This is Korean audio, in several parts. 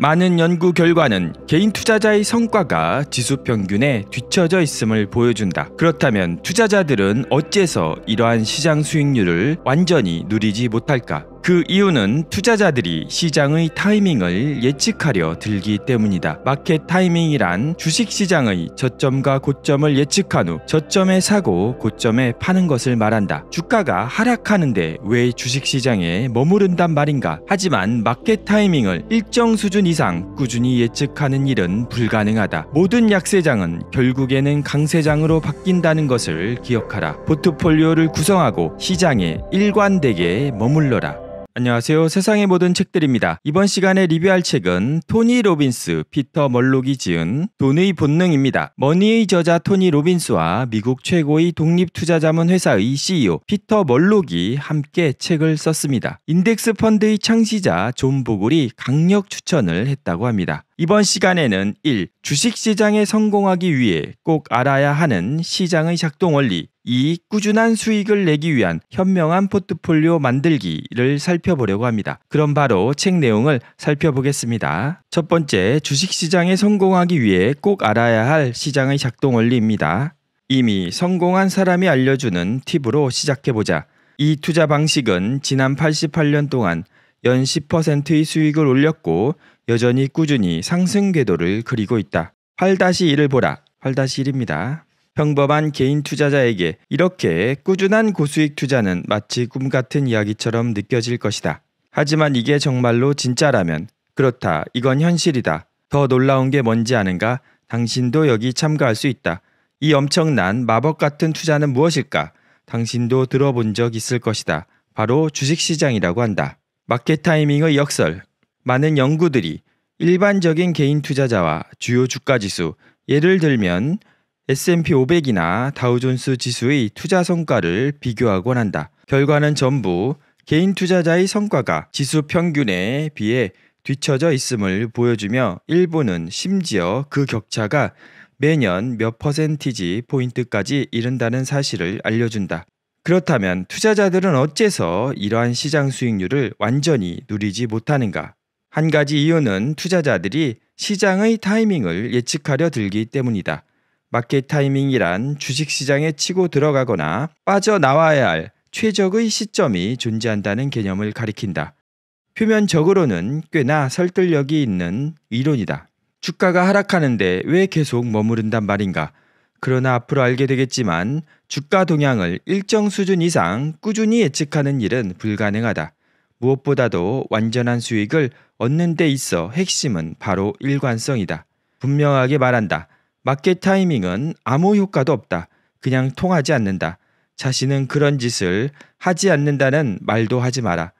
많은 연구 결과는 개인 투자자의 성과가 지수 평균에 뒤처져 있음을 보여준다. 그렇다면 투자자들은 어째서 이러한 시장 수익률을 완전히 누리지 못할까? 그 이유는 투자자들이 시장의 타이밍을 예측하려 들기 때문이다. 마켓 타이밍이란 주식 시장의 저점과 고점을 예측한 후 저점에 사고 고점에 파는 것을 말한다. 주가가 하락하는데 왜 주식 시장에 머무른단 말인가? 하지만 마켓 타이밍을 일정 수준 이상 꾸준히 예측하는 일은 불가능하다. 모든 약세장은 결국에는 강세장으로 바뀐다는 것을 기억하라. 포트폴리오를 구성하고 시장에 일관되게 머물러라. 안녕하세요. 세상의 모든 책들입니다. 이번 시간에 리뷰할 책은 토니 로빈스, 피터 멀록이 지은 돈의 본능입니다. 머니의 저자 토니 로빈스와 미국 최고의 독립투자자문회사의 CEO 피터 멀록이 함께 책을 썼습니다. 인덱스 펀드의 창시자 존 보글이 강력 추천을 했다고 합니다. 이번 시간에는 1. 주식시장에 성공하기 위해 꼭 알아야 하는 시장의 작동 원리 2. 꾸준한 수익을 내기 위한 현명한 포트폴리오 만들기를 살펴보려고 합니다. 그럼 바로 책 내용을 살펴보겠습니다. 첫 번째, 주식시장에 성공하기 위해 꼭 알아야 할 시장의 작동 원리입니다. 이미 성공한 사람이 알려주는 팁으로 시작해보자. 이 투자 방식은 지난 88년 동안 연 10%의 수익을 올렸고 여전히 꾸준히 상승 궤도를 그리고 있다. 다시1을 보라. 다시1입니다 평범한 개인 투자자에게 이렇게 꾸준한 고수익 투자는 마치 꿈 같은 이야기처럼 느껴질 것이다. 하지만 이게 정말로 진짜라면 그렇다. 이건 현실이다. 더 놀라운 게 뭔지 아는가? 당신도 여기 참가할 수 있다. 이 엄청난 마법 같은 투자는 무엇일까? 당신도 들어본 적 있을 것이다. 바로 주식시장이라고 한다. 마켓 타이밍의 역설, 많은 연구들이 일반적인 개인 투자자와 주요 주가 지수, 예를 들면 S&P 500이나 다우존스 지수의 투자 성과를 비교하곤 한다. 결과는 전부 개인 투자자의 성과가 지수 평균에 비해 뒤처져 있음을 보여주며 일부는 심지어 그 격차가 매년 몇 퍼센티지 포인트까지 이른다는 사실을 알려준다. 그렇다면 투자자들은 어째서 이러한 시장 수익률을 완전히 누리지 못하는가? 한 가지 이유는 투자자들이 시장의 타이밍을 예측하려 들기 때문이다. 마켓 타이밍이란 주식 시장에 치고 들어가거나 빠져나와야 할 최적의 시점이 존재한다는 개념을 가리킨다. 표면적으로는 꽤나 설득력이 있는 이론이다. 주가가 하락하는데 왜 계속 머무른단 말인가? 그러나 앞으로 알게 되겠지만 주가 동향을 일정 수준 이상 꾸준히 예측하는 일은 불가능하다. 무엇보다도 완전한 수익을 얻는 데 있어 핵심은 바로 일관성이다. 분명하게 말한다. 마켓 타이밍은 아무 효과도 없다. 그냥 통하지 않는다. 자신은 그런 짓을 하지 않는다는 말도 하지 마라.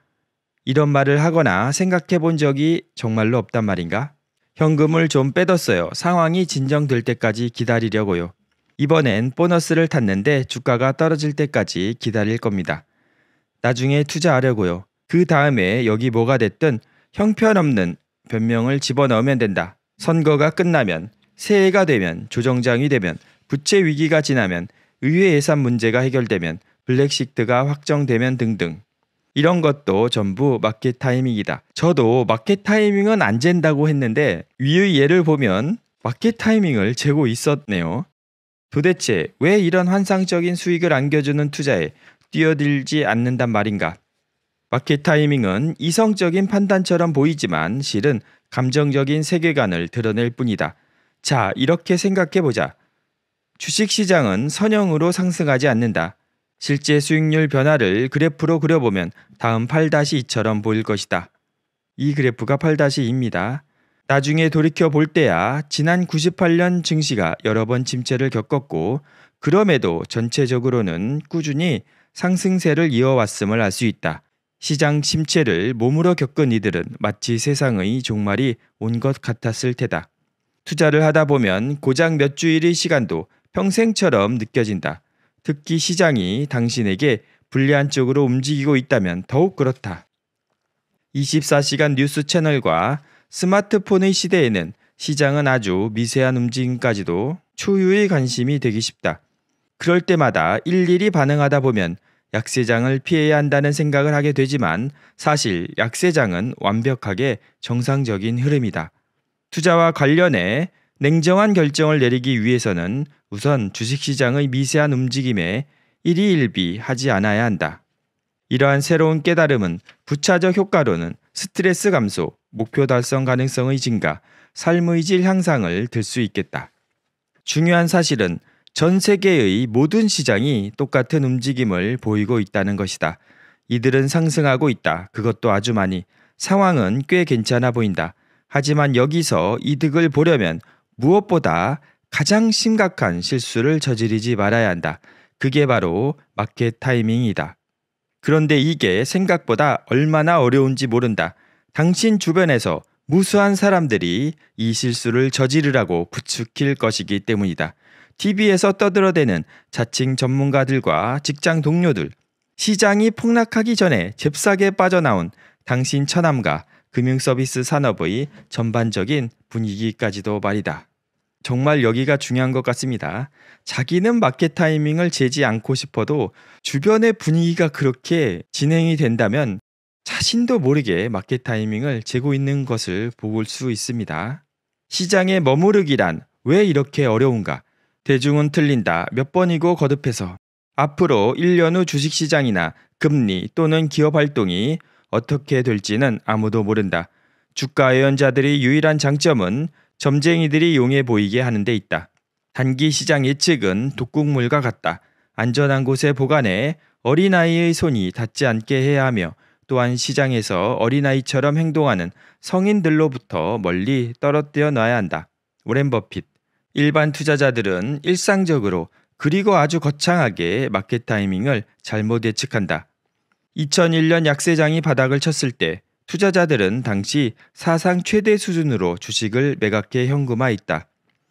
이런 말을 하거나 생각해 본 적이 정말로 없단 말인가? 현금을 좀 빼뒀어요. 상황이 진정될 때까지 기다리려고요. 이번엔 보너스를 탔는데 주가가 떨어질 때까지 기다릴 겁니다. 나중에 투자하려고요. 그 다음에 여기 뭐가 됐든 형편없는 변명을 집어넣으면 된다. 선거가 끝나면 새해가 되면 조정장이 되면 부채 위기가 지나면 의회 예산 문제가 해결되면 블랙시트가 확정되면 등등. 이런 것도 전부 마켓 타이밍이다. 저도 마켓 타이밍은 안 잰다고 했는데 위의 예를 보면 마켓 타이밍을 재고 있었네요. 도대체 왜 이런 환상적인 수익을 안겨주는 투자에 뛰어들지 않는단 말인가? 바퀴 타이밍은 이성적인 판단처럼 보이지만 실은 감정적인 세계관을 드러낼 뿐이다. 자, 이렇게 생각해보자. 주식시장은 선형으로 상승하지 않는다. 실제 수익률 변화를 그래프로 그려보면 다음 8-2처럼 보일 것이다. 이 그래프가 8-2입니다. 나중에 돌이켜 볼 때야 지난 98년 증시가 여러 번 침체를 겪었고 그럼에도 전체적으로는 꾸준히 상승세를 이어왔음을 알 수 있다. 시장 심체를 몸으로 겪은 이들은 마치 세상의 종말이 온 것 같았을 테다. 투자를 하다 보면 고작 몇 주일의 시간도 평생처럼 느껴진다. 특히 시장이 당신에게 불리한 쪽으로 움직이고 있다면 더욱 그렇다. 24시간 뉴스 채널과 스마트폰의 시대에는 시장은 아주 미세한 움직임까지도 초유의 관심이 되기 쉽다. 그럴 때마다 일일이 반응하다 보면 약세장을 피해야 한다는 생각을 하게 되지만 사실 약세장은 완벽하게 정상적인 흐름이다. 투자와 관련해 냉정한 결정을 내리기 위해서는 우선 주식시장의 미세한 움직임에 일희일비 하지 않아야 한다. 이러한 새로운 깨달음은 부차적 효과로는 스트레스 감소, 목표 달성 가능성의 증가, 삶의 질 향상을 들 수 있겠다. 중요한 사실은 전 세계의 모든 시장이 똑같은 움직임을 보이고 있다는 것이다. 이들은 상승하고 있다. 그것도 아주 많이. 상황은 꽤 괜찮아 보인다. 하지만 여기서 이득을 보려면 무엇보다 가장 심각한 실수를 저지르지 말아야 한다. 그게 바로 마켓 타이밍이다. 그런데 이게 생각보다 얼마나 어려운지 모른다. 당신 주변에서 무수한 사람들이 이 실수를 저지르라고 부추길 것이기 때문이다. TV에서 떠들어대는 자칭 전문가들과 직장 동료들, 시장이 폭락하기 전에 잽싸게 빠져나온 당신 처남과 금융서비스 산업의 전반적인 분위기까지도 말이다. 정말 여기가 중요한 것 같습니다. 자기는 마켓 타이밍을 재지 않고 싶어도 주변의 분위기가 그렇게 진행이 된다면 자신도 모르게 마켓 타이밍을 재고 있는 것을 볼 수 있습니다. 시장에 머무르기란 왜 이렇게 어려운가? 대중은 틀린다 몇 번이고 거듭해서 앞으로 1년 후 주식시장이나 금리 또는 기업 활동이 어떻게 될지는 아무도 모른다. 주가 예언자들이 유일한 장점은 점쟁이들이 용해 보이게 하는 데 있다. 단기 시장 예측은 독극물과 같다. 안전한 곳에 보관해 어린아이의 손이 닿지 않게 해야 하며 또한 시장에서 어린아이처럼 행동하는 성인들로부터 멀리 떨어뜨려 놔야 한다. 오렌 버핏 일반 투자자들은 일상적으로 그리고 아주 거창하게 마켓 타이밍을 잘못 예측한다. 2001년 약세장이 바닥을 쳤을 때 투자자들은 당시 사상 최대 수준으로 주식을 매각해 현금화 했다.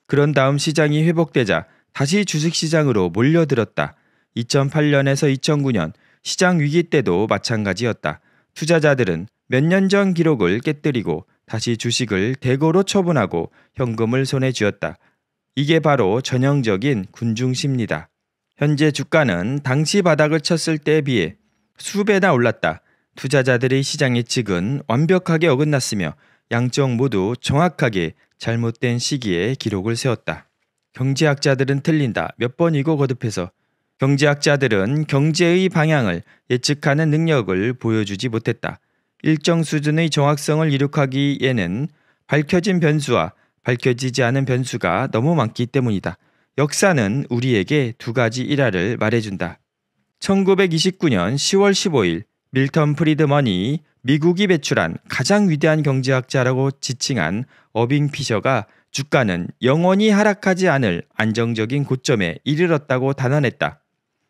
그런 다음 시장이 회복되자 다시 주식시장으로 몰려들었다. 2008년에서 2009년 시장 위기 때도 마찬가지였다. 투자자들은 몇 년 전 기록을 깨뜨리고 다시 주식을 대거로 처분하고 현금을 손에 쥐었다. 이게 바로 전형적인 군중시입니다. 현재 주가는 당시 바닥을 쳤을 때에 비해 수배나 올랐다. 투자자들의 시장 예측은 완벽하게 어긋났으며 양쪽 모두 정확하게 잘못된 시기에 기록을 세웠다. 경제학자들은 틀린다 몇 번이고 거듭해서 경제학자들은 경제의 방향을 예측하는 능력을 보여주지 못했다. 일정 수준의 정확성을 이룩하기에는 밝혀진 변수와 밝혀지지 않은 변수가 너무 많기 때문이다. 역사는 우리에게 두 가지 일화를 말해준다. 1929년 10월 15일 밀턴 프리드먼이 미국이 배출한 가장 위대한 경제학자라고 지칭한 어빙 피셔가 주가는 영원히 하락하지 않을 안정적인 고점에 이르렀다고 단언했다.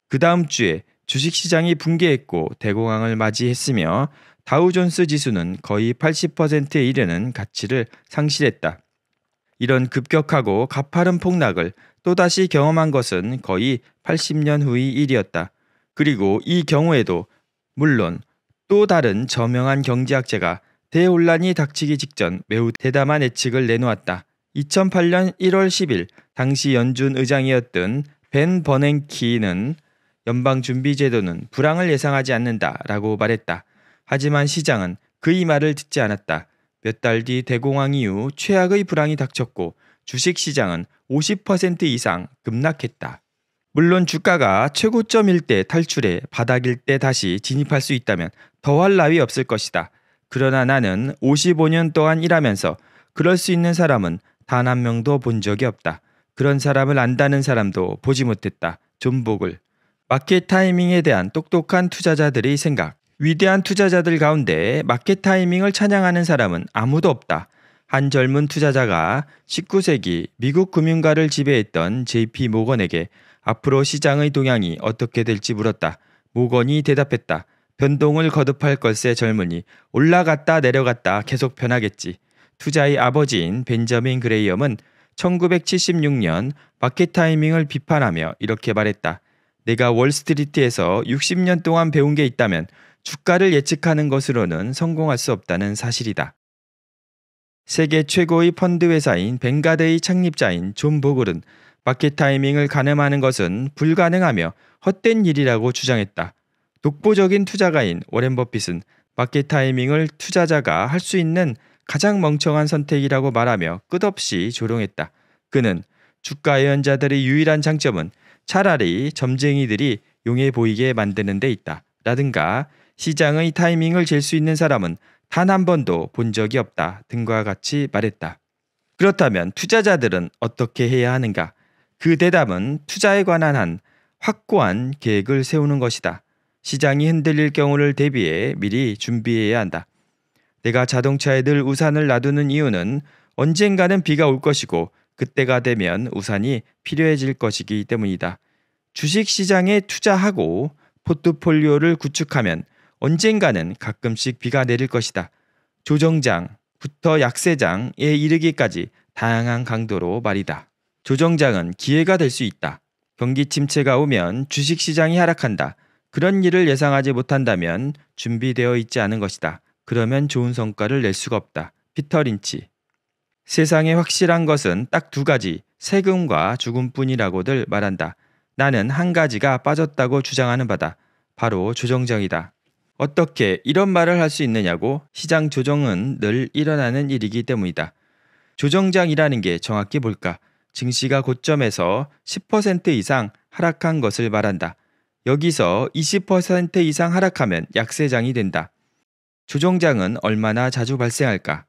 그 다음 주에 주식시장이 붕괴했고 대공황을 맞이했으며 다우존스 지수는 거의 80%에 이르는 가치를 상실했다. 이런 급격하고 가파른 폭락을 또다시 경험한 것은 거의 80년 후의 일이었다. 그리고 이 경우에도 물론 또 다른 저명한 경제학자가 대혼란이 닥치기 직전 매우 대담한 예측을 내놓았다. 2008년 1월 10일 당시 연준 의장이었던 벤 버냉키는 연방준비제도는 불황을 예상하지 않는다라고 말했다. 하지만 시장은 그 이 말을 듣지 않았다. 몇달뒤 네 대공황 이후 최악의 불황이 닥쳤고 주식 시장은 50% 이상 급락했다. 물론 주가가 최고점일 때 탈출해 바닥일 때 다시 진입할 수 있다면 더할 나위 없을 것이다. 그러나 나는 55년 동안 일하면서 그럴 수 있는 사람은 단 한 명도 본 적이 없다. 그런 사람을 안다는 사람도 보지 못했다. 존복을. 마켓 타이밍에 대한 똑똑한 투자자들의 생각. 위대한 투자자들 가운데 마켓 타이밍을 찬양하는 사람은 아무도 없다. 한 젊은 투자자가 19세기 미국 금융가를 지배했던 JP 모건에게 앞으로 시장의 동향이 어떻게 될지 물었다. 모건이 대답했다. 변동을 거듭할 것세 젊은이 올라갔다 내려갔다 계속 변하겠지. 투자의 아버지인 벤저민 그레이엄은 1976년 마켓 타이밍을 비판하며 이렇게 말했다. 내가 월스트리트에서 60년 동안 배운 게 있다면 주가를 예측하는 것으로는 성공할 수 없다는 사실이다. 세계 최고의 펀드 회사인 벵가드의 창립자인 존 보글은 마켓 타이밍을 가늠하는 것은 불가능하며 헛된 일이라고 주장했다. 독보적인 투자가인 워렌 버핏은 마켓 타이밍을 투자자가 할 수 있는 가장 멍청한 선택이라고 말하며 끝없이 조롱했다. 그는 주가 예언자들의 유일한 장점은 차라리 점쟁이들이 용해 보이게 만드는 데 있다. 라든가 시장의 타이밍을 잴 수 있는 사람은 단 한 번도 본 적이 없다. 등과 같이 말했다. 그렇다면 투자자들은 어떻게 해야 하는가? 그 대답은 투자에 관한 한 확고한 계획을 세우는 것이다. 시장이 흔들릴 경우를 대비해 미리 준비해야 한다. 내가 자동차에 늘 우산을 놔두는 이유는 언젠가는 비가 올 것이고 그때가 되면 우산이 필요해질 것이기 때문이다. 주식 시장에 투자하고 포트폴리오를 구축하면 언젠가는 가끔씩 비가 내릴 것이다. 조정장부터 약세장에 이르기까지 다양한 강도로 말이다. 조정장은 기회가 될 수 있다. 경기 침체가 오면 주식 시장이 하락한다. 그런 일을 예상하지 못한다면 준비되어 있지 않은 것이다. 그러면 좋은 성과를 낼 수가 없다. 피터 린치 세상에 확실한 것은 딱 두 가지, 세금과 죽음뿐이라고들 말한다. 나는 한 가지가 빠졌다고 주장하는 바다. 바로 조정장이다. 어떻게 이런 말을 할 수 있느냐고 시장 조정은 늘 일어나는 일이기 때문이다. 조정장이라는 게 정확히 뭘까? 증시가 고점에서 10% 이상 하락한 것을 말한다. 여기서 20% 이상 하락하면 약세장이 된다. 조정장은 얼마나 자주 발생할까?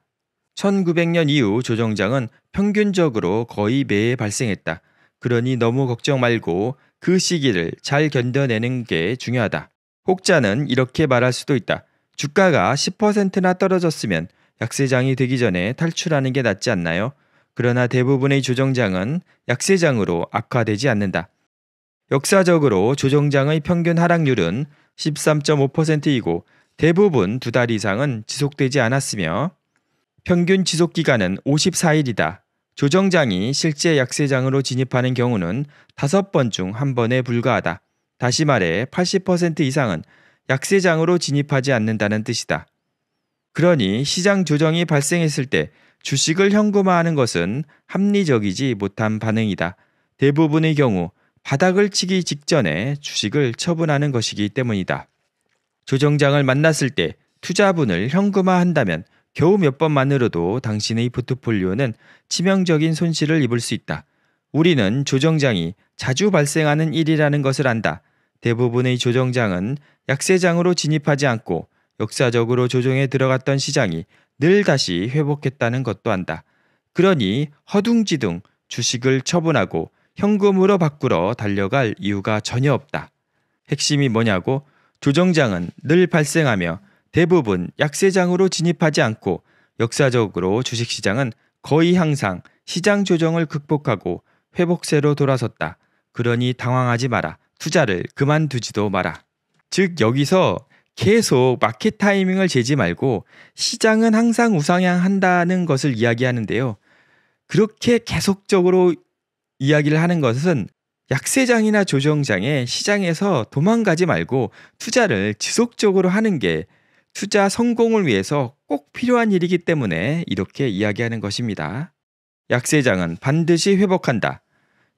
1900년 이후 조정장은 평균적으로 거의 매해 발생했다. 그러니 너무 걱정 말고 그 시기를 잘 견뎌내는 게 중요하다. 혹자는 이렇게 말할 수도 있다. 주가가 10%나 떨어졌으면 약세장이 되기 전에 탈출하는 게 낫지 않나요? 그러나 대부분의 조정장은 약세장으로 악화되지 않는다. 역사적으로 조정장의 평균 하락률은 13.5%이고 대부분 두 달 이상은 지속되지 않았으며 평균 지속 기간은 54일이다. 조정장이 실제 약세장으로 진입하는 경우는 5번 중 한번에 불과하다. 다시 말해 80% 이상은 약세장으로 진입하지 않는다는 뜻이다. 그러니 시장 조정이 발생했을 때 주식을 현금화하는 것은 합리적이지 못한 반응이다. 대부분의 경우 바닥을 치기 직전에 주식을 처분하는 것이기 때문이다. 조정장을 만났을 때 투자분을 현금화한다면 겨우 몇 번만으로도 당신의 포트폴리오는 치명적인 손실을 입을 수 있다. 우리는 조정장이 자주 발생하는 일이라는 것을 안다. 대부분의 조정장은 약세장으로 진입하지 않고 역사적으로 조정에 들어갔던 시장이 늘 다시 회복했다는 것도 안다. 그러니 허둥지둥 주식을 처분하고 현금으로 바꾸러 달려갈 이유가 전혀 없다. 핵심이 뭐냐고 조정장은 늘 발생하며 대부분 약세장으로 진입하지 않고 역사적으로 주식시장은 거의 항상 시장 조정을 극복하고 회복세로 돌아섰다. 그러니 당황하지 마라. 투자를 그만두지도 마라. 즉 여기서 계속 마켓 타이밍을 재지 말고 시장은 항상 우상향한다는 것을 이야기하는데요. 그렇게 계속적으로 이야기를 하는 것은 약세장이나 조정장에 시장에서 도망가지 말고 투자를 지속적으로 하는 게 투자 성공을 위해서 꼭 필요한 일이기 때문에 이렇게 이야기하는 것입니다. 약세장은 반드시 회복한다.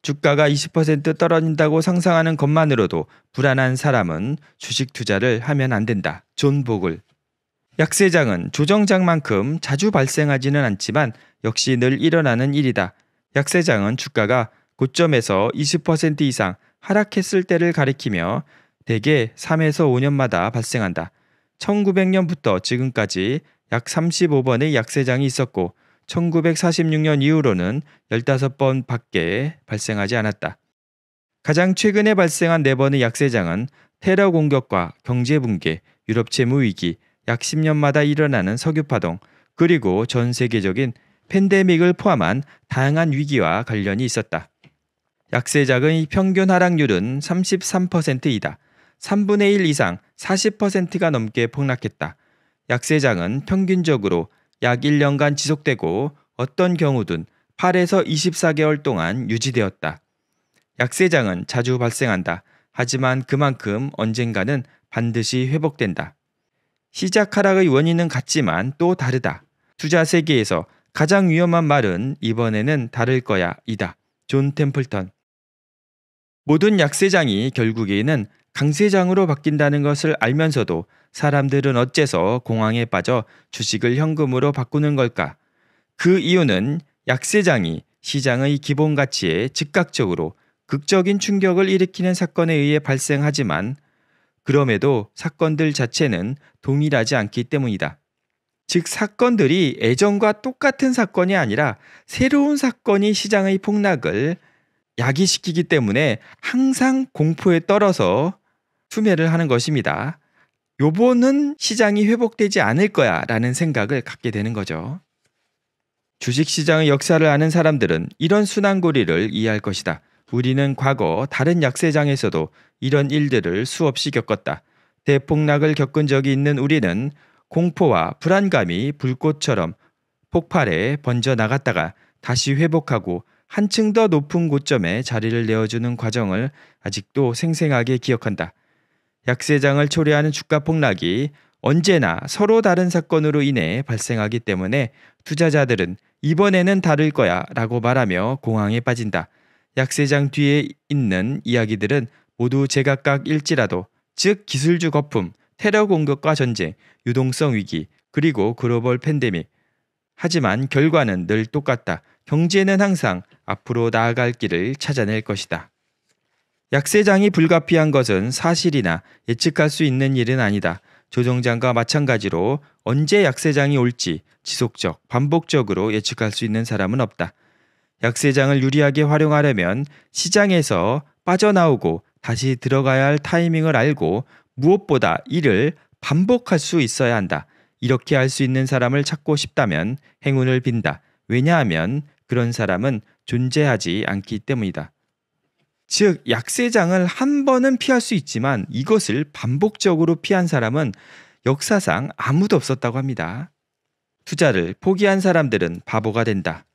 주가가 20% 떨어진다고 상상하는 것만으로도 불안한 사람은 주식 투자를 하면 안 된다. 존 복을. 약세장은 조정장만큼 자주 발생하지는 않지만 역시 늘 일어나는 일이다. 약세장은 주가가 고점에서 20% 이상 하락했을 때를 가리키며 대개 3에서 5년마다 발생한다. 1900년부터 지금까지 약 35번의 약세장이 있었고 1946년 이후로는 15번 밖에 발생하지 않았다. 가장 최근에 발생한 네번의 약세장은 테러 공격과 경제 붕괴, 유럽 채무 위기, 약 10년마다 일어나는 석유 파동, 그리고 전 세계적인 팬데믹을 포함한 다양한 위기와 관련이 있었다. 약세작의 평균 하락률은 33%이다. 3분의 1 이상 40%가 넘게 폭락했다. 약세장은 평균적으로 약 1년간 지속되고 어떤 경우든 8에서 24개월 동안 유지되었다. 약세장은 자주 발생한다. 하지만 그만큼 언젠가는 반드시 회복된다. 시작 하락의 원인은 같지만 또 다르다. 투자 세계에서 가장 위험한 말은 이번에는 다를 거야 이다. 존 템플턴. 모든 약세장이 결국에는 강세장으로 바뀐다는 것을 알면서도 사람들은 어째서 공황에 빠져 주식을 현금으로 바꾸는 걸까? 그 이유는 약세장이 시장의 기본 가치에 즉각적으로 극적인 충격을 일으키는 사건에 의해 발생하지만 그럼에도 사건들 자체는 동일하지 않기 때문이다. 즉 사건들이 예전과 똑같은 사건이 아니라 새로운 사건이 시장의 폭락을 야기시키기 때문에 항상 공포에 떨어서 투매를 하는 것입니다. 요번은 시장이 회복되지 않을 거야 라는 생각을 갖게 되는 거죠. 주식시장의 역사를 아는 사람들은 이런 순환고리를 이해할 것이다. 우리는 과거 다른 약세장에서도 이런 일들을 수없이 겪었다. 대폭락을 겪은 적이 있는 우리는 공포와 불안감이 불꽃처럼 폭발에 번져나갔다가 다시 회복하고 한층 더 높은 고점에 자리를 내어주는 과정을 아직도 생생하게 기억한다. 약세장을 초래하는 주가 폭락이 언제나 서로 다른 사건으로 인해 발생하기 때문에 투자자들은 이번에는 다를 거야 라고 말하며 공항에 빠진다. 약세장 뒤에 있는 이야기들은 모두 제각각 일지라도 즉 기술주 거품, 테러 공격과 전쟁, 유동성 위기, 그리고 글로벌 팬데믹. 하지만 결과는 늘 똑같다. 경제는 항상 앞으로 나아갈 길을 찾아낼 것이다. 약세장이 불가피한 것은 사실이나 예측할 수 있는 일은 아니다. 조정장과 마찬가지로 언제 약세장이 올지 지속적, 반복적으로 예측할 수 있는 사람은 없다. 약세장을 유리하게 활용하려면 시장에서 빠져나오고 다시 들어가야 할 타이밍을 알고 무엇보다 이를 반복할 수 있어야 한다. 이렇게 할 수 있는 사람을 찾고 싶다면 행운을 빈다. 왜냐하면 그런 사람은 존재하지 않기 때문이다. 즉, 약세장을 한 번은 피할 수 있지만 이것을 반복적으로 피한 사람은 역사상 아무도 없었다고 합니다. 투자를 포기한 사람들은 바보가 된다.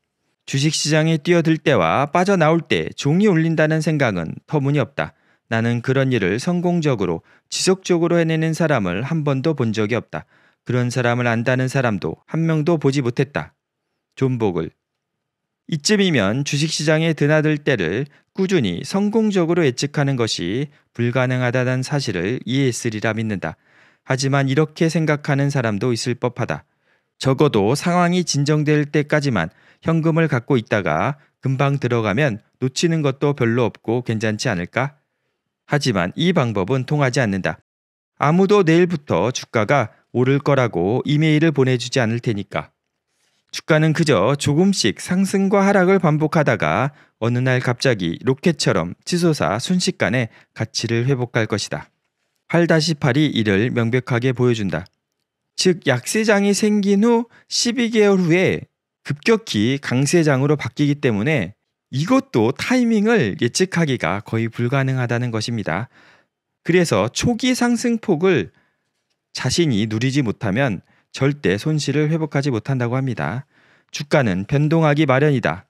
주식시장에 뛰어들 때와 빠져나올 때 종이 울린다는 생각은 터무니없다. 나는 그런 일을 성공적으로 지속적으로 해내는 사람을 한 번도 본 적이 없다. 그런 사람을 안다는 사람도 한 명도 보지 못했다. 존복을 이쯤이면 주식시장에 드나들 때를 꾸준히 성공적으로 예측하는 것이 불가능하다는 사실을 이해했으리라 믿는다. 하지만 이렇게 생각하는 사람도 있을 법하다. 적어도 상황이 진정될 때까지만 현금을 갖고 있다가 금방 들어가면 놓치는 것도 별로 없고 괜찮지 않을까? 하지만 이 방법은 통하지 않는다. 아무도 내일부터 주가가 오를 거라고 이메일을 보내주지 않을 테니까. 주가는 그저 조금씩 상승과 하락을 반복하다가 어느 날 갑자기 로켓처럼 치솟아 순식간에 가치를 회복할 것이다. 8-8이 이를 명백하게 보여준다. 즉 약세장이 생긴 후 12개월 후에 급격히 강세장으로 바뀌기 때문에 이것도 타이밍을 예측하기가 거의 불가능하다는 것입니다. 그래서 초기 상승폭을 자신이 누리지 못하면 절대 손실을 회복하지 못한다고 합니다. 주가는 변동하기 마련이다.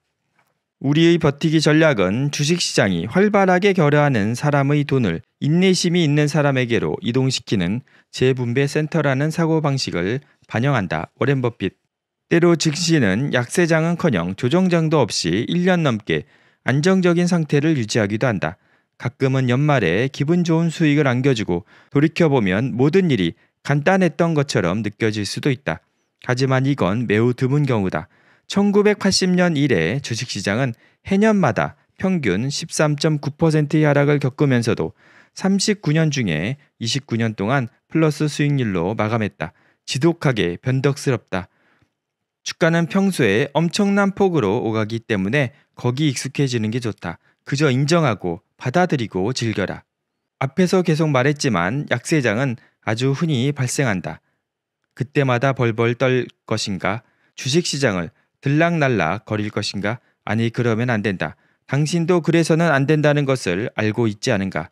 우리의 버티기 전략은 주식시장이 활발하게 결여하는 사람의 돈을 인내심이 있는 사람에게로 이동시키는 재분배센터라는 사고방식을 반영한다. 워렌 버핏. 때로 즉시는 약세장은커녕 조정장도 없이 1년 넘게 안정적인 상태를 유지하기도 한다. 가끔은 연말에 기분 좋은 수익을 안겨주고 돌이켜보면 모든 일이 간단했던 것처럼 느껴질 수도 있다. 하지만 이건 매우 드문 경우다. 1980년 이래 주식시장은 해년마다 평균 13.9%의 하락을 겪으면서도 39년 중에 29년 동안 플러스 수익률로 마감했다. 지독하게 변덕스럽다. 주가는 평소에 엄청난 폭으로 오가기 때문에 거기 익숙해지는 게 좋다. 그저 인정하고 받아들이고 즐겨라. 앞에서 계속 말했지만 약세장은 아주 흔히 발생한다. 그때마다 벌벌 떨 것인가? 주식시장을 들락날락 거릴 것인가? 아니 그러면 안 된다. 당신도 그래서는 안 된다는 것을 알고 있지 않은가?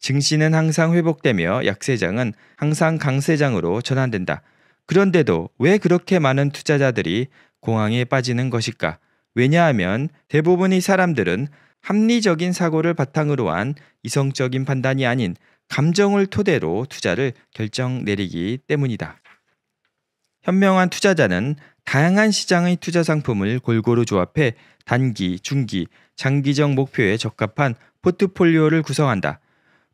증시는 항상 회복되며 약세장은 항상 강세장으로 전환된다. 그런데도 왜 그렇게 많은 투자자들이 공황에 빠지는 것일까? 왜냐하면 대부분의 사람들은 합리적인 사고를 바탕으로 한 이성적인 판단이 아닌 감정을 토대로 투자를 결정 내리기 때문이다. 현명한 투자자는 다양한 시장의 투자 상품을 골고루 조합해 단기, 중기, 장기적 목표에 적합한 포트폴리오를 구성한다.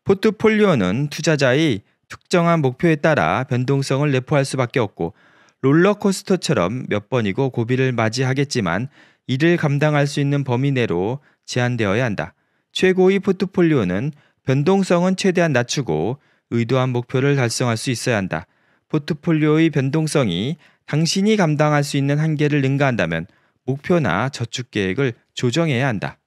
포트폴리오는 투자자의 특정한 목표에 따라 변동성을 내포할 수밖에 없고 롤러코스터처럼 몇 번이고 고비를 맞이하겠지만 이를 감당할 수 있는 범위 내로 제한되어야 한다. 최고의 포트폴리오는 변동성은 최대한 낮추고 의도한 목표를 달성할 수 있어야 한다. 포트폴리오의 변동성이 당신이 감당할 수 있는 한계를 능가한다면 목표나 저축 계획을 조정해야 한다.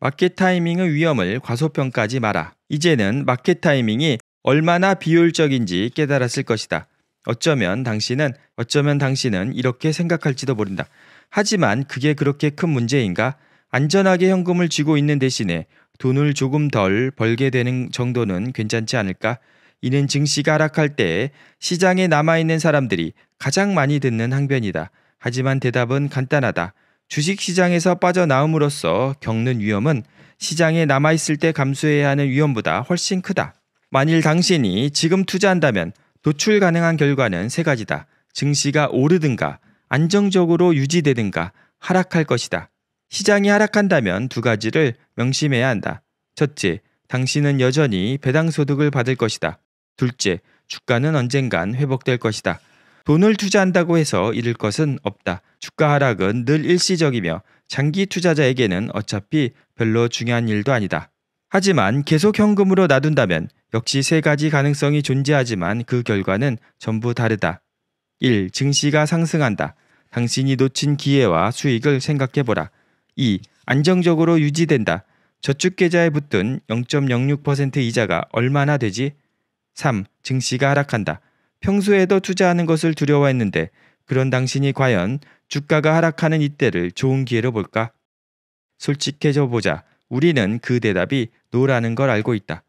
마켓 타이밍의 위험을 과소평가하지 마라. 이제는 마켓 타이밍이 얼마나 비효율적인지 깨달았을 것이다. 어쩌면 당신은 어쩌면 당신은 이렇게 생각할지도 모른다. 하지만 그게 그렇게 큰 문제인가? 안전하게 현금을 쥐고 있는 대신에 돈을 조금 덜 벌게 되는 정도는 괜찮지 않을까? 이는 증시가 하락할 때 시장에 남아있는 사람들이 가장 많이 듣는 항변이다. 하지만 대답은 간단하다. 주식시장에서 빠져나옴으로써 겪는 위험은 시장에 남아있을 때 감수해야 하는 위험보다 훨씬 크다. 만일 당신이 지금 투자한다면 도출 가능한 결과는 세 가지다. 증시가 오르든가 안정적으로 유지되든가 하락할 것이다. 시장이 하락한다면 두 가지를 명심해야 한다. 첫째, 당신은 여전히 배당 소득을 받을 것이다. 둘째, 주가는 언젠간 회복될 것이다. 돈을 투자한다고 해서 잃을 것은 없다. 주가 하락은 늘 일시적이며 장기 투자자에게는 어차피 별로 중요한 일도 아니다. 하지만 계속 현금으로 놔둔다면 역시 세 가지 가능성이 존재하지만 그 결과는 전부 다르다. 1. 증시가 상승한다. 당신이 놓친 기회와 수익을 생각해보라. 2. 안정적으로 유지된다. 저축계좌에 붙은 0.06% 이자가 얼마나 되지? 3. 증시가 하락한다. 평소에도 투자하는 것을 두려워했는데 그런 당신이 과연 주가가 하락하는 이때를 좋은 기회로 볼까? 솔직해져 보자. 우리는 그 대답이 노라는 걸 알고 있다.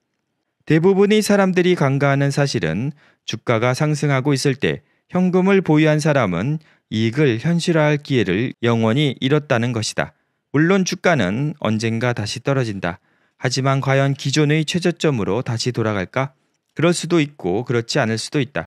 대부분의 사람들이 간과하는 사실은 주가가 상승하고 있을 때 현금을 보유한 사람은 이익을 현실화할 기회를 영원히 잃었다는 것이다. 물론 주가는 언젠가 다시 떨어진다. 하지만 과연 기존의 최저점으로 다시 돌아갈까? 그럴 수도 있고 그렇지 않을 수도 있다.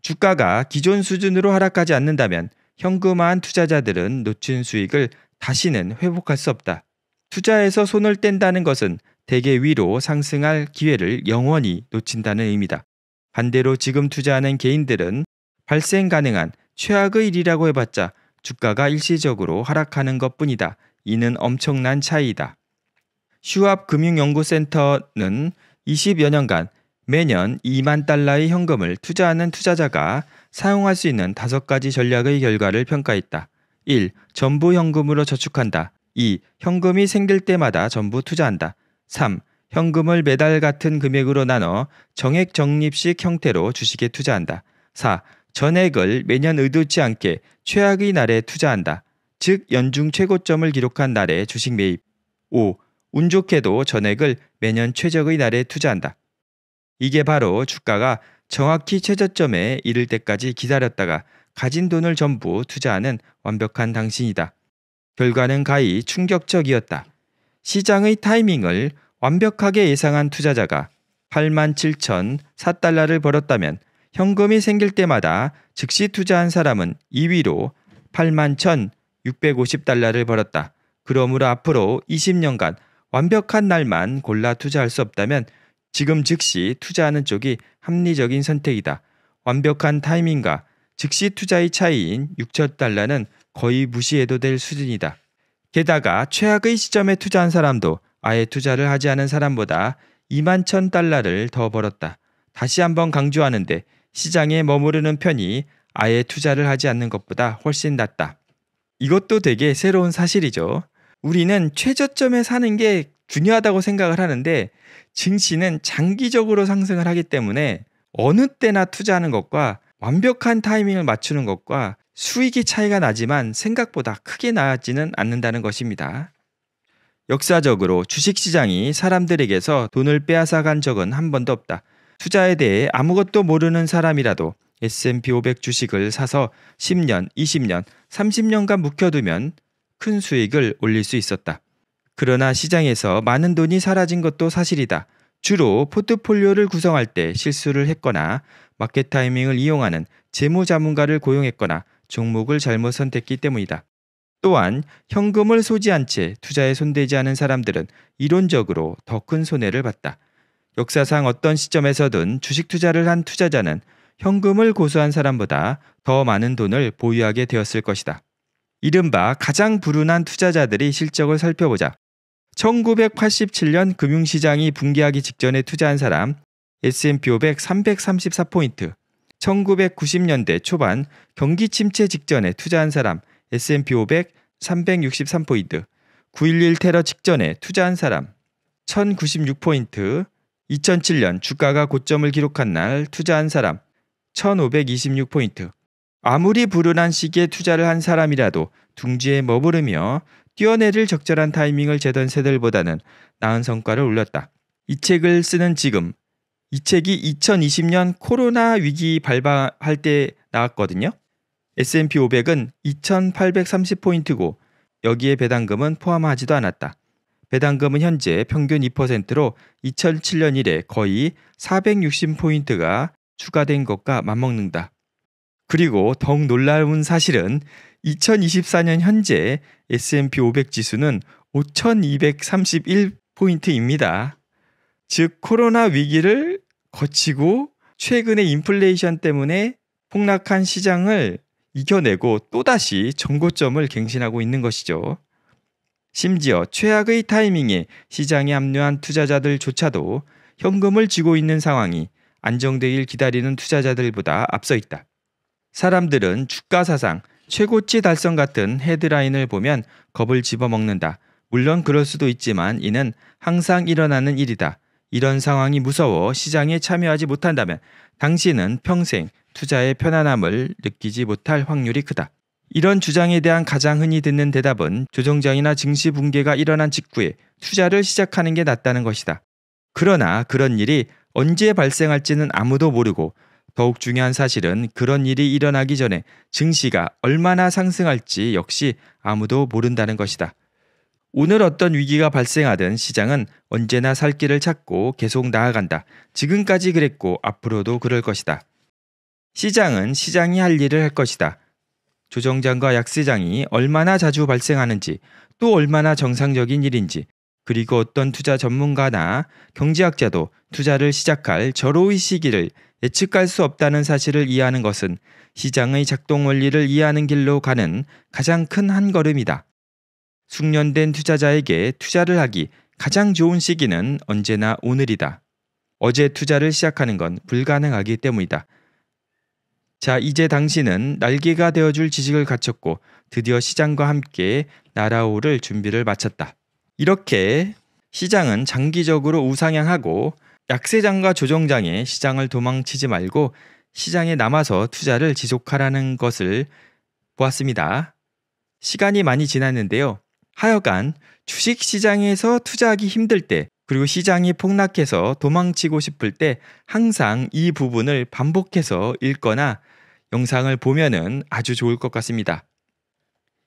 주가가 기존 수준으로 하락하지 않는다면 현금화한 투자자들은 놓친 수익을 다시는 회복할 수 없다. 투자에서 손을 뗀다는 것은 대개 위로 상승할 기회를 영원히 놓친다는 의미다. 반대로 지금 투자하는 개인들은 발생 가능한 최악의 일이라고 해봤자 주가가 일시적으로 하락하는 것 뿐이다. 이는 엄청난 차이다. 슈압 금융연구센터는 20여 년간 매년 2만 달러의 현금을 투자하는 투자자가 사용할 수 있는 다섯 가지 전략의 결과를 평가했다. 1. 전부 현금으로 저축한다. 2. 현금이 생길 때마다 전부 투자한다. 3. 현금을 매달 같은 금액으로 나눠 정액 적립식 형태로 주식에 투자한다. 4. 전액을 매년 의도치 않게 최악의 날에 투자한다. 즉 연중 최고점을 기록한 날에 주식 매입. 5. 운 좋게도 전액을 매년 최적의 날에 투자한다. 이게 바로 주가가 정확히 최저점에 이를 때까지 기다렸다가 가진 돈을 전부 투자하는 완벽한 당신이다. 결과는 가히 충격적이었다. 시장의 타이밍을 완벽하게 예상한 투자자가 87,004달러를 벌었다면 현금이 생길 때마다 즉시 투자한 사람은 2위로 81,000 650달러를 벌었다. 그러므로 앞으로 20년간 완벽한 날만 골라 투자할 수 없다면 지금 즉시 투자하는 쪽이 합리적인 선택이다. 완벽한 타이밍과 즉시 투자의 차이인 6 0 0 0 달러는 거의 무시해도 될 수준이다. 게다가 최악의 시점에 투자한 사람도 아예 투자를 하지 않은 사람보다 2 1 0 0 0 달러를 더 벌었다. 다시 한번 강조하는데 시장에 머무르는 편이 아예 투자를 하지 않는 것보다 훨씬 낫다. 이것도 되게 새로운 사실이죠. 우리는 최저점에 사는 게 중요하다고 생각을 하는데 증시는 장기적으로 상승을 하기 때문에 어느 때나 투자하는 것과 완벽한 타이밍을 맞추는 것과 수익이 차이가 나지만 생각보다 크게 나지는 않는다는 것입니다. 역사적으로 주식시장이 사람들에게서 돈을 빼앗아간 적은 한 번도 없다. 투자에 대해 아무것도 모르는 사람이라도 S&P 500 주식을 사서 10년, 20년, 30년간 묵혀두면 큰 수익을 올릴 수 있었다. 그러나 시장에서 많은 돈이 사라진 것도 사실이다. 주로 포트폴리오를 구성할 때 실수를 했거나 마켓 타이밍을 이용하는 재무 자문가를 고용했거나 종목을 잘못 선택했기 때문이다. 또한 현금을 소지한 채 투자에 손대지 않은 사람들은 이론적으로 더 큰 손해를 봤다. 역사상 어떤 시점에서든 주식 투자를 한 투자자는 현금을 고수한 사람보다 더 많은 돈을 보유하게 되었을 것이다. 이른바 가장 불운한 투자자들이 실적을 살펴보자. 1987년 금융시장이 붕괴하기 직전에 투자한 사람 S&P 500 334포인트, 1990년대 초반 경기 침체 직전에 투자한 사람 S&P 500 363포인트, 9.11 테러 직전에 투자한 사람 1096포인트, 2007년 주가가 고점을 기록한 날 투자한 사람 1526포인트. 아무리 불운한 시기에 투자를 한 사람이라도 둥지에 머무르며 뛰어내릴 적절한 타이밍을 재던 세들보다는 나은 성과를 올렸다. 이 책을 쓰는 지금 이 책이 2020년 코로나 위기 발발할 때 나왔거든요. S&P 500은 2830포인트고 여기에 배당금은 포함하지도 않았다. 배당금은 현재 평균 2%로 2007년 이래 거의 460포인트가 추가된 것과 맞먹는다. 그리고 더욱 놀라운 사실은 2024년 현재 S&P 500 지수는 5,231포인트입니다. 즉 코로나 위기를 거치고 최근의 인플레이션 때문에 폭락한 시장을 이겨내고 또다시 정고점을 갱신하고 있는 것이죠. 심지어 최악의 타이밍에 시장에 합류한 투자자들조차도 현금을 쥐고 있는 상황이 안정되길 기다리는 투자자들보다 앞서 있다. 사람들은 주가 사상, 최고치 달성 같은 헤드라인을 보면 겁을 집어먹는다. 물론 그럴 수도 있지만 이는 항상 일어나는 일이다. 이런 상황이 무서워 시장에 참여하지 못한다면 당신은 평생 투자의 편안함을 느끼지 못할 확률이 크다. 이런 주장에 대한 가장 흔히 듣는 대답은 조정장이나 증시 붕괴가 일어난 직후에 투자를 시작하는 게 낫다는 것이다. 그러나 그런 일이 언제 발생할지는 아무도 모르고 더욱 중요한 사실은 그런 일이 일어나기 전에 증시가 얼마나 상승할지 역시 아무도 모른다는 것이다. 오늘 어떤 위기가 발생하든 시장은 언제나 살 길을 찾고 계속 나아간다. 지금까지 그랬고 앞으로도 그럴 것이다. 시장은 시장이 할 일을 할 것이다. 조정장과 약세장이 얼마나 자주 발생하는지 또 얼마나 정상적인 일인지 그리고 어떤 투자 전문가나 경제학자도 투자를 시작할 절호의 시기를 예측할 수 없다는 사실을 이해하는 것은 시장의 작동 원리를 이해하는 길로 가는 가장 큰 한 걸음이다. 숙련된 투자자에게 투자를 하기 가장 좋은 시기는 언제나 오늘이다. 어제 투자를 시작하는 건 불가능하기 때문이다. 자, 이제 당신은 날개가 되어줄 지식을 갖췄고 드디어 시장과 함께 날아오를 준비를 마쳤다. 이렇게 시장은 장기적으로 우상향하고 약세장과 조정장에 시장을 도망치지 말고 시장에 남아서 투자를 지속하라는 것을 보았습니다. 시간이 많이 지났는데요. 하여간 주식 시장에서 투자하기 힘들 때 그리고 시장이 폭락해서 도망치고 싶을 때 항상 이 부분을 반복해서 읽거나 영상을 보면은 아주 좋을 것 같습니다.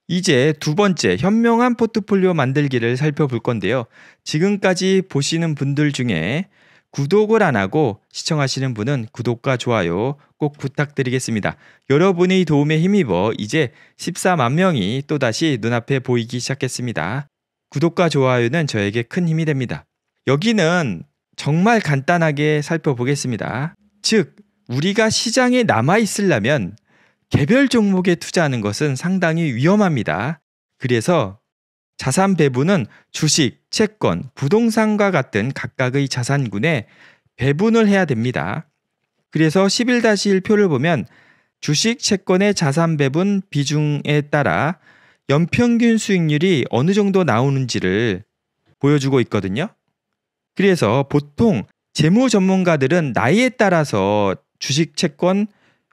이제 두 번째 현명한 포트폴리오 만들기를 살펴볼 건데요. 지금까지 보시는 분들 중에 구독을 안 하고 시청하시는 분은 구독과 좋아요 꼭 부탁드리겠습니다. 여러분의 도움에 힘입어 이제 14만 명이 또다시 눈앞에 보이기 시작했습니다. 구독과 좋아요는 저에게 큰 힘이 됩니다. 여기는 정말 간단하게 살펴보겠습니다. 즉, 우리가 시장에 남아있으려면 개별 종목에 투자하는 것은 상당히 위험합니다. 그래서 자산 배분은 주식, 채권, 부동산과 같은 각각의 자산군에 배분을 해야 됩니다. 그래서 11-1표를 보면 주식, 채권의 자산 배분 비중에 따라 연평균 수익률이 어느 정도 나오는지를 보여주고 있거든요. 그래서 보통 재무 전문가들은 나이에 따라서 주식, 채권,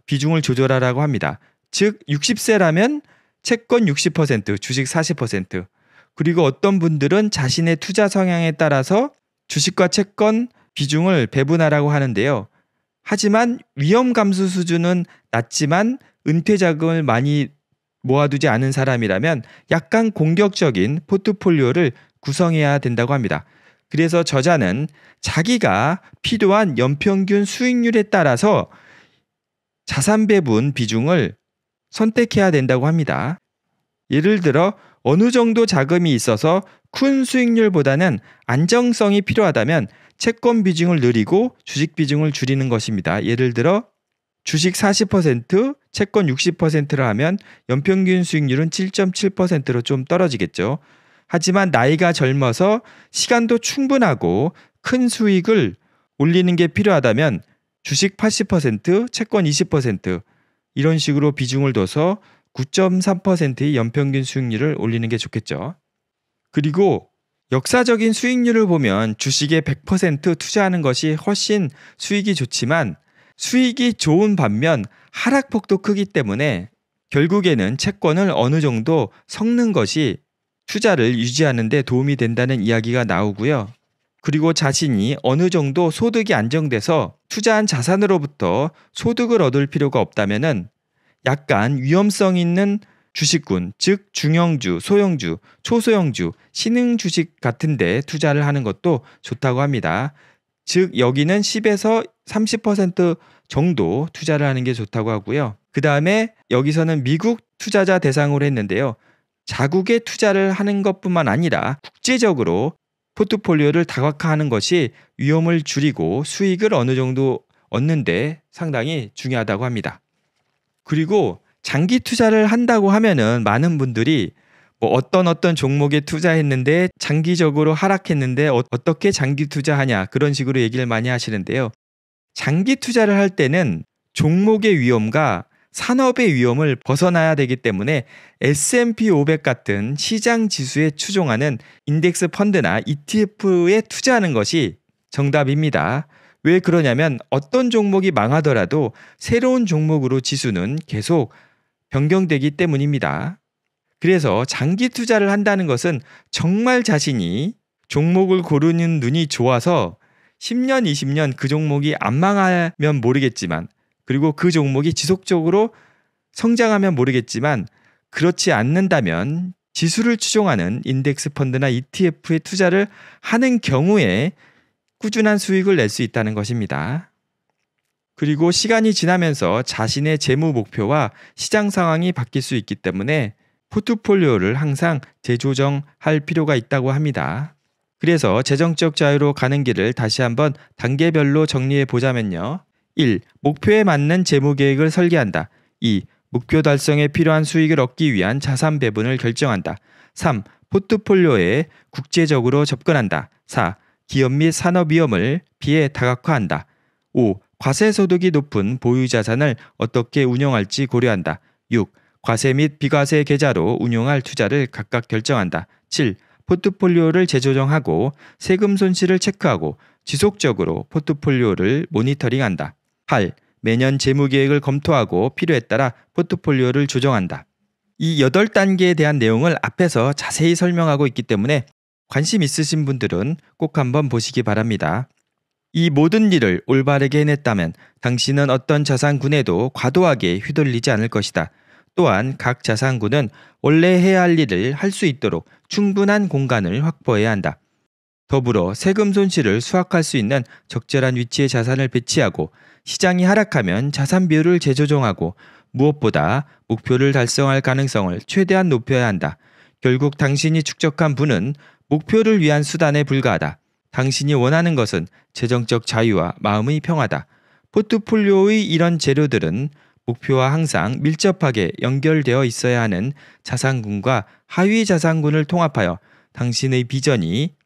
비중을 조절하라고 합니다. 즉 60세라면 채권 60%, 주식 40%. 그리고 어떤 분들은 자신의 투자 성향에 따라서 주식과 채권 비중을 배분하라고 하는데요. 하지만 위험 감수 수준은 낮지만 은퇴 자금을 많이 모아두지 않은 사람이라면 약간 공격적인 포트폴리오를 구성해야 된다고 합니다. 그래서 저자는 자기가 필요한 연평균 수익률에 따라서 자산 배분 비중을 선택해야 된다고 합니다. 예를 들어 어느 정도 자금이 있어서 큰 수익률보다는 안정성이 필요하다면 채권 비중을 늘리고 주식 비중을 줄이는 것입니다. 예를 들어 주식 40%, 채권 60%를 하면 연평균 수익률은 7.7%로 좀 떨어지겠죠. 하지만 나이가 젊어서 시간도 충분하고 큰 수익을 올리는 게 필요하다면 주식 80%, 채권 20% 이런 식으로 비중을 둬서 9.3%의 연평균 수익률을 올리는 게 좋겠죠. 그리고 역사적인 수익률을 보면 주식에 100% 투자하는 것이 훨씬 수익이 좋지만 수익이 좋은 반면 하락폭도 크기 때문에 결국에는 채권을 어느 정도 섞는 것이 투자를 유지하는 데 도움이 된다는 이야기가 나오고요. 그리고 자신이 어느 정도 소득이 안정돼서 투자한 자산으로부터 소득을 얻을 필요가 없다면 약간 위험성 있는 주식군, 즉 중형주, 소형주, 초소형주, 신흥 주식 같은 데 투자를 하는 것도 좋다고 합니다. 즉 여기는 10에서 30% 정도 투자를 하는 게 좋다고 하고요. 그다음에 여기서는 미국 투자자 대상으로 했는데요. 자국에 투자를 하는 것뿐만 아니라 국제적으로 포트폴리오를 다각화하는 것이 위험을 줄이고 수익을 어느 정도 얻는데 상당히 중요하다고 합니다. 그리고 장기 투자를 한다고 하면은 많은 분들이 뭐 어떤 어떤 종목에 투자했는데 장기적으로 하락했는데 어, 어떻게 장기 투자하냐 그런 식으로 얘기를 많이 하시는데요. 장기 투자를 할 때는 종목의 위험과 산업의 위험을 벗어나야 되기 때문에 S&P 500 같은 시장 지수에 추종하는 인덱스 펀드나 ETF에 투자하는 것이 정답입니다. 왜 그러냐면 어떤 종목이 망하더라도 새로운 종목으로 지수는 계속 변경되기 때문입니다. 그래서 장기 투자를 한다는 것은 정말 자신이 종목을 고르는 눈이 좋아서 10년, 20년 그 종목이 안 망하면 모르겠지만 그리고 그 종목이 지속적으로 성장하면 모르겠지만 그렇지 않는다면 지수를 추종하는 인덱스 펀드나 ETF에 투자를 하는 경우에 꾸준한 수익을 낼 수 있다는 것입니다. 그리고 시간이 지나면서 자신의 재무 목표와 시장 상황이 바뀔 수 있기 때문에 포트폴리오를 항상 재조정할 필요가 있다고 합니다. 그래서 재정적 자유로 가는 길을 다시 한번 단계별로 정리해 보자면요. 1. 목표에 맞는 재무 계획을 설계한다. 2. 목표 달성에 필요한 수익을 얻기 위한 자산 배분을 결정한다. 3. 포트폴리오에 국제적으로 접근한다. 4. 기업 및 산업 위험을 비해 다각화한다. 5. 과세 소득이 높은 보유 자산을 어떻게 운영할지 고려한다. 6. 과세 및 비과세 계좌로 운용할 투자를 각각 결정한다. 7. 포트폴리오를 재조정하고 세금 손실을 체크하고 지속적으로 포트폴리오를 모니터링한다. 8. 매년 재무 계획을 검토하고 필요에 따라 포트폴리오를 조정한다. 이 8단계에 대한 내용을 앞에서 자세히 설명하고 있기 때문에 관심 있으신 분들은 꼭 한번 보시기 바랍니다. 이 모든 일을 올바르게 해냈다면 당신은 어떤 자산군에도 과도하게 휘둘리지 않을 것이다. 또한 각 자산군은 원래 해야 할 일을 할 수 있도록 충분한 공간을 확보해야 한다. 더불어 세금 손실을 수확할 수 있는 적절한 위치에 자산을 배치하고 시장이 하락하면 자산 비율을 재조정하고 무엇보다 목표를 달성할 가능성을 최대한 높여야 한다. 결국 당신이 축적한 분은 목표를 위한 수단에 불과하다. 당신이 원하는 것은 재정적 자유와 마음의 평화다. 포트폴리오의 이런 재료들은 목표와 항상 밀접하게 연결되어 있어야 하는 자산군과 하위 자산군을 통합하여 당신의 비전이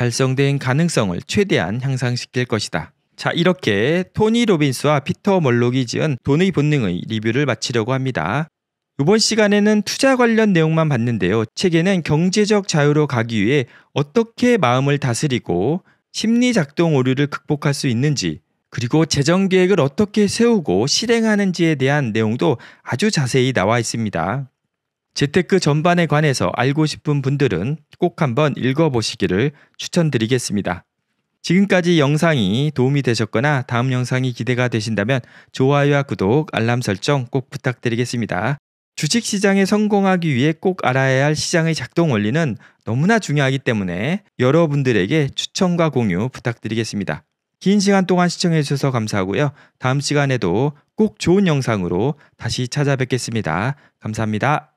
달성된 가능성을 최대한 향상시킬 것이다. 자, 이렇게 토니 로빈스와 피터 멀록이 지은 돈의 본능의 리뷰를 마치려고 합니다. 이번 시간에는 투자 관련 내용만 봤는데요. 책에는 경제적 자유로 가기 위해 어떻게 마음을 다스리고 심리 작동 오류를 극복할 수 있는지 그리고 재정 계획을 어떻게 세우고 실행하는지에 대한 내용도 아주 자세히 나와 있습니다. 재테크 전반에 관해서 알고 싶은 분들은 꼭 한번 읽어보시기를 추천드리겠습니다. 지금까지 영상이 도움이 되셨거나 다음 영상이 기대가 되신다면 좋아요와 구독, 알람 설정 꼭 부탁드리겠습니다. 주식 시장에 성공하기 위해 꼭 알아야 할 시장의 작동 원리는 너무나 중요하기 때문에 여러분들에게 추천과 공유 부탁드리겠습니다. 긴 시간 동안 시청해주셔서 감사하고요. 다음 시간에도 꼭 좋은 영상으로 다시 찾아뵙겠습니다. 감사합니다.